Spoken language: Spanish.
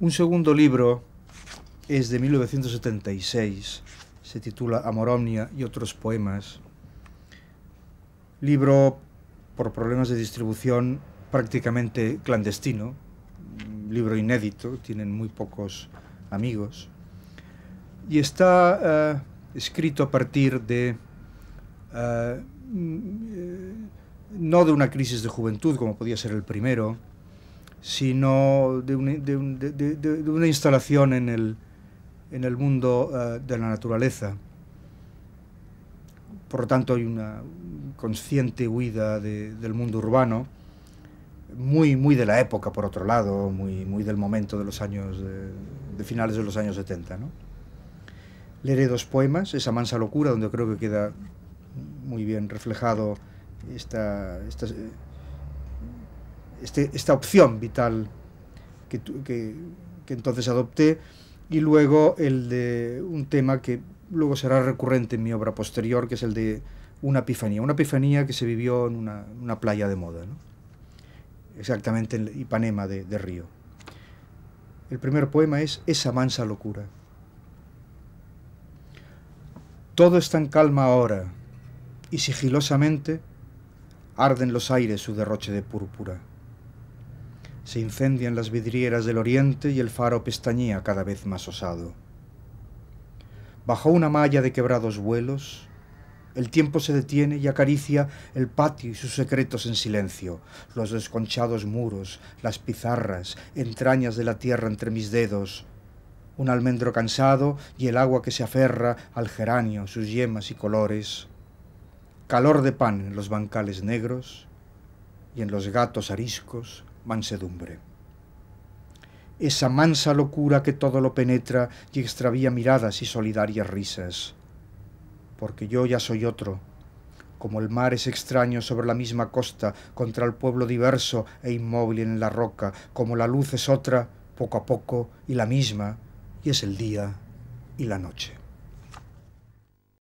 Un segundo libro es de 1976, se titula Amor Omnia y otros poemas. Libro por problemas de distribución prácticamente clandestino, libro inédito, tienen muy pocos amigos. Y está eh, escrito a partir de, eh, mm, eh, no de una crisis de juventud como podía ser el primero, sino de, una instalación en el, mundo eh, de la naturaleza. Por lo tanto, hay una consciente huida del mundo urbano, muy, muy de la época, por otro lado, muy, muy del momento de los años, de, finales de los años 70. Leeré dos poemas, Esa mansa locura, donde creo que queda muy bien reflejado esta, esta este, esta opción vital que, entonces adopté, y luego el de un tema que luego será recurrente en mi obra posterior, que es el de una epifanía, una epifanía que se vivió en una, playa de moda, exactamente en Ipanema de, de, Río. El primer poema es Esa mansa locura. Todo está en calma ahora, y sigilosamente arden los aires su derroche de púrpura. Se incendian las vidrieras del oriente y el faro pestañea cada vez más osado. Bajo una malla de quebrados vuelos, el tiempo se detiene y acaricia el patio y sus secretos en silencio, los desconchados muros, las pizarras, entrañas de la tierra entre mis dedos, un almendro cansado y el agua que se aferra al geranio, sus yemas y colores, calor de pan en los bancales negros y en los gatos ariscos, mansedumbre. Esa mansa locura que todo lo penetra y extravía miradas y solidarias risas. Porque yo ya soy otro, como el mar es extraño sobre la misma costa, contra el pueblo diverso e inmóvil en la roca, como la luz es otra, poco a poco y la misma, y es el día y la noche.